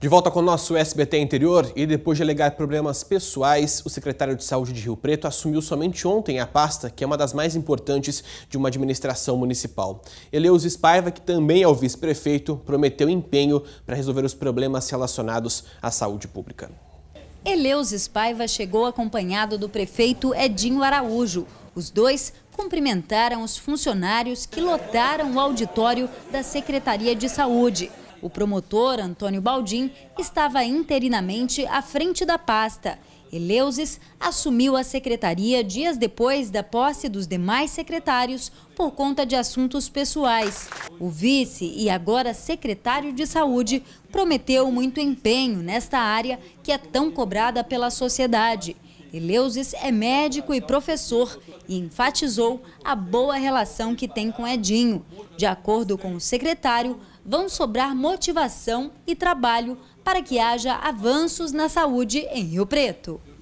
De volta com o nosso SBT Interior e depois de alegar problemas pessoais, o secretário de Saúde de Rio Preto assumiu somente ontem a pasta, que é uma das mais importantes de uma administração municipal. Eleus Spaiva, que também é o vice-prefeito, prometeu empenho para resolver os problemas relacionados à saúde pública. Eleus Spaiva chegou acompanhado do prefeito Edinho Araújo. Os dois cumprimentaram os funcionários que lotaram o auditório da Secretaria de Saúde. O promotor, Antônio Baldim, estava interinamente à frente da pasta. Eleusis assumiu a secretaria dias depois da posse dos demais secretários por conta de assuntos pessoais. O vice e agora secretário de Saúde prometeu muito empenho nesta área que é tão cobrada pela sociedade. Eleusis é médico e professor e enfatizou a boa relação que tem com Edinho. De acordo com o secretário, vão sobrar motivação e trabalho para que haja avanços na saúde em Rio Preto.